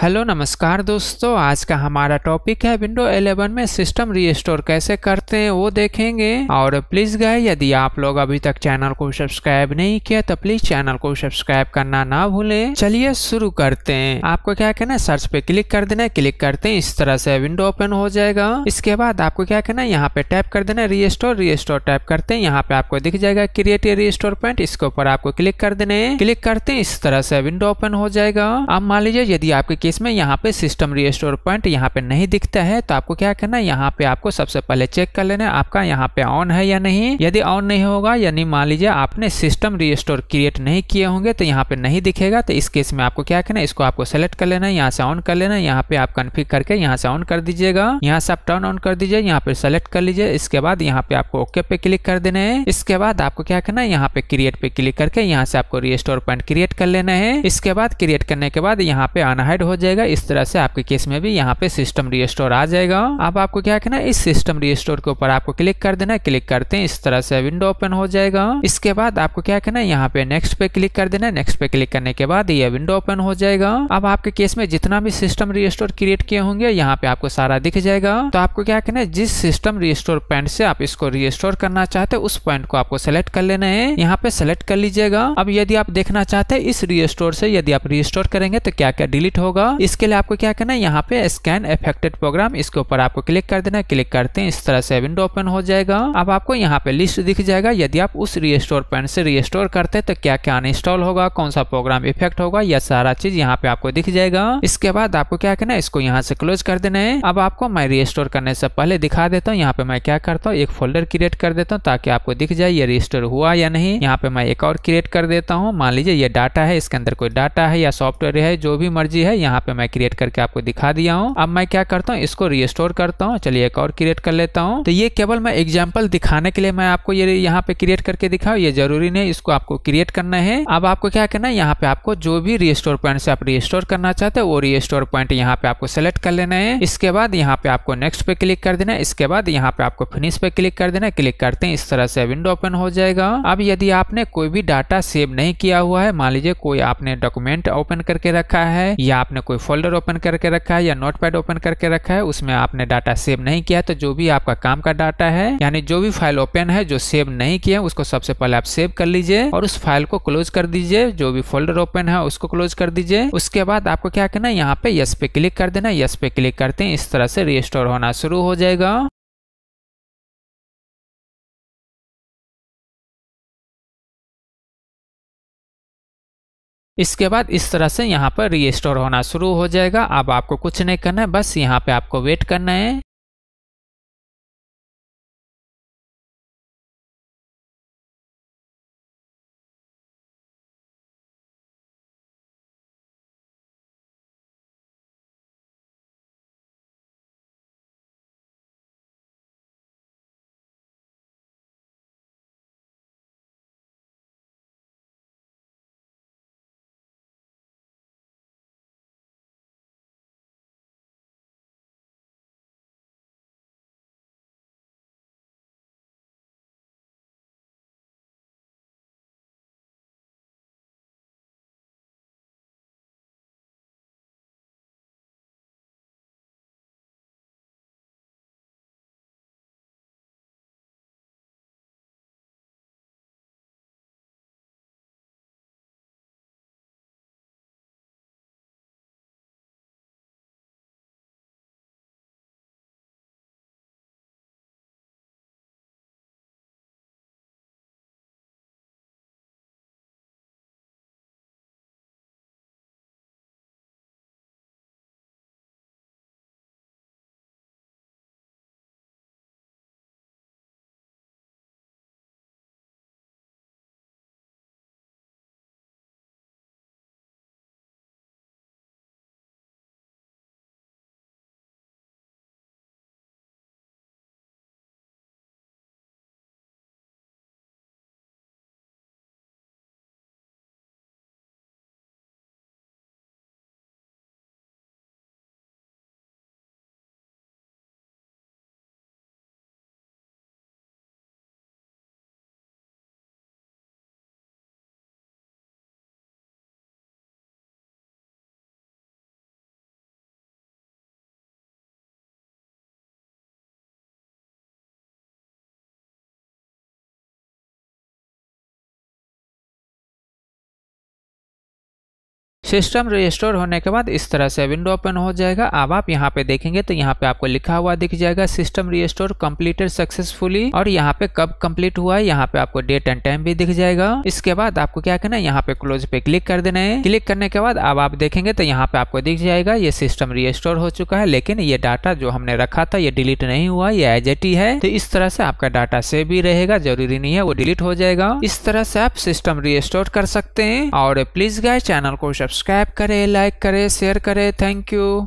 hello नमस्कार दोस्तों आज का हमारा टॉपिक है विंडो 11 में सिस्टम रीस्टोर कैसे करते हैं वो देखेंगे और प्लीज गए यदि आप लोग अभी तक चैनल को सब्सक्राइब नहीं किया तो प्लीज चैनल को सब्सक्राइब करना ना भूलें चलिए शुरू करते हैं आपको क्या कहना है सर्च पे क्लिक कर देना है क्लिक करते हैं इस तरह से विंडो ओपन हो जाएगा इसके बाद आपको क्या कहना है यहाँ पे टाइप कर देना है रीस्टोर रीस्टोर टाइप करते हैं यहाँ पे आपको दिख जाएगा क्रिएटिव ए रीस्टोर पॉइंट इसके ऊपर आपको क्लिक कर देना है क्लिक करते हैं इस तरह से विंडो ओपन हो जाएगा आप मान लीजिए यदि आपके केस में यहाँ पे सिस्टम रिस्टोर पॉइंट यहाँ पे नहीं दिखता है तो आपको क्या करना है यहाँ पे आपको सबसे पहले चेक कर लेना है आपका यहाँ पे ऑन है या नहीं यदि ऑन नहीं होगा यानी मान लीजिए आपने सिस्टम रिस्टोर क्रिएट नहीं किए होंगे तो यहाँ पे नहीं दिखेगा तो इस केस में आपको क्या करना है इसको आपको सेलेक्ट कर लेना है यहाँ से ऑन कर लेना है यहाँ पे आप कन्फिक करके यहाँ से ऑन कर दीजिएगा यहाँ से आप टर्न ऑन कर दीजिए यहाँ पे सेलेक्ट कर लीजिए इसके बाद यहाँ पे आपको ओके पे क्लिक कर देना है इसके बाद आपको क्या करना है यहाँ पे क्रिएट पे क्लिक करके यहाँ से आपको रिस्टोर पॉइंट क्रिएट कर लेना है इसके बाद क्रिएट करने के बाद यहाँ पे अनहाइड हो जाएगा इस तरह से आपके केस में भी यहाँ पे सिस्टम रिस्टोर आ जाएगा अब आपको क्या करना इस सिस्टम रिस्टोर के ऊपर आपको क्लिक कर देना क्लिक करते हैं इस तरह से विंडो ओपन हो जाएगा इसके बाद आपको क्या करना है यहाँ पे नेक्स्ट पे क्लिक कर देना नेक्स्ट पे क्लिक करने के बाद ये विंडो ओपन हो जाएगा अब आपके केस में जितना भी सिस्टम रिस्टोर क्रिएट किए होंगे यहाँ पे आपको सारा दिख जाएगा तो आपको क्या करना है जिस सिस्टम रिस्टोर पॉइंट से आप इसको रिस्टोर करना चाहते हैं उस पॉइंट को आपको सेलेक्ट कर लेना है यहाँ पे सेलेक्ट कर लीजिएगा अब यदि आप देखना चाहते हैं इस रिस्टोर से यदि आप रिस्टोर करेंगे तो क्या क्या डिलीट होगा होगा इसके लिए आपको क्या करना है यहाँ पे स्कैन एफेक्टेड प्रोग्राम इसके ऊपर आपको क्लिक कर देना क्लिक करते हैं इस तरह से विंडो ओपन हो जाएगा अब आपको यहाँ पे लिस्ट दिख जाएगा यदि आप उस रिस्टोर पॉइंट से रिस्टोर करते हैं तो क्या क्या अनइंस्टॉल होगा कौन सा प्रोग्राम इफेक्ट होगा यह सारा चीज यहाँ पे आपको दिख जाएगा इसके बाद आपको क्या करना है इसको यहाँ से क्लोज कर देना है अब आपको मैं रिस्टोर करने से पहले दिखा देता हूँ यहाँ पे मैं क्या करता हूँ एक फोल्डर क्रिएट कर देता हूँ ताकि आपको दिख जाए ये रिस्टोर हुआ या नहीं यहाँ पे मैं एक और क्रिएट कर देता हूँ मान लीजिए ये डाटा है इसके अंदर कोई डाटा है या सॉफ्टवेयर है जो भी मर्जी है यहाँ यहाँ पे मैं क्रिएट करके आपको दिखा दिया हूँ अब मैं क्या करता हूँ इसको रिस्टोर करता हूँ चलिए एक और क्रिएट कर लेता हूँ तो ये केवल मैं एग्जाम्पल दिखाने के लिए मैं आपको ये यहाँ पे क्रिएट करके दिखाऊँ ये जरूरी नहीं इसको आपको क्रिएट करना है अब आपको क्या करना है यहाँ पे आपको जो भी रिस्टोर पॉइंट से आप रिस्टोर करना चाहते हैं वो रिस्टोर पॉइंट यहाँ पे आपको सेलेक्ट कर लेना है इसके बाद यहाँ पे आपको नेक्स्ट पे क्लिक कर देना है इसके बाद यहाँ पे आपको फिनिश पे क्लिक कर देना है क्लिक करते हैं इस तरह से विंडो ओपन हो जाएगा अब यदि आपने कोई भी डाटा सेव नहीं किया हुआ है मान लीजिए कोई आपने डॉक्यूमेंट ओपन करके रखा है या आपने कोई फोल्डर ओपन करके रखा है या नोटपैड ओपन करके रखा है उसमें आपने डाटा सेव नहीं किया तो जो भी आपका काम का डाटा है यानी जो भी फाइल ओपन है जो सेव नहीं किया उसको सबसे पहले आप सेव कर लीजिए और उस फाइल को क्लोज कर दीजिए जो भी फोल्डर ओपन है उसको क्लोज कर दीजिए उसके बाद आपको क्या करना है यहाँ पे यस पे क्लिक कर देना यस पे क्लिक करते हैं इस तरह से रिस्टोर होना शुरू हो जाएगा इसके बाद इस तरह से यहाँ पर रीस्टोर होना शुरू हो जाएगा अब आपको कुछ नहीं करना है बस यहाँ पे आपको वेट करना है सिस्टम रजिस्टोर होने के बाद इस तरह से विंडो ओपन हो जाएगा अब आप यहाँ पे देखेंगे तो यहाँ पे आपको लिखा हुआ दिख जाएगा सिस्टम रजिस्टोर कम्प्लीटेड सक्सेसफुली और यहाँ पे कब कम्प्लीट हुआ है यहाँ पे आपको डेट एंड टाइम भी दिख जाएगा इसके बाद आपको क्या करना है यहाँ पे क्लोज पे क्लिक कर देना है क्लिक करने के बाद अब आप देखेंगे तो यहाँ पे आपको दिख जाएगा ये सिस्टम रजिस्टोर हो चुका है लेकिन ये डाटा जो हमने रखा था ये डिलीट नहीं हुआ ये एज एटी है तो इस तरह से आपका डाटा सेव भी रहेगा जरूरी नहीं है वो डिलीट हो जाएगा इस तरह से आप सिस्टम रिस्टोर कर सकते हैं और प्लीज गाय चैनल को सब्सक्राइब सब्सक्राइब करें लाइक करें शेयर करें थैंक यू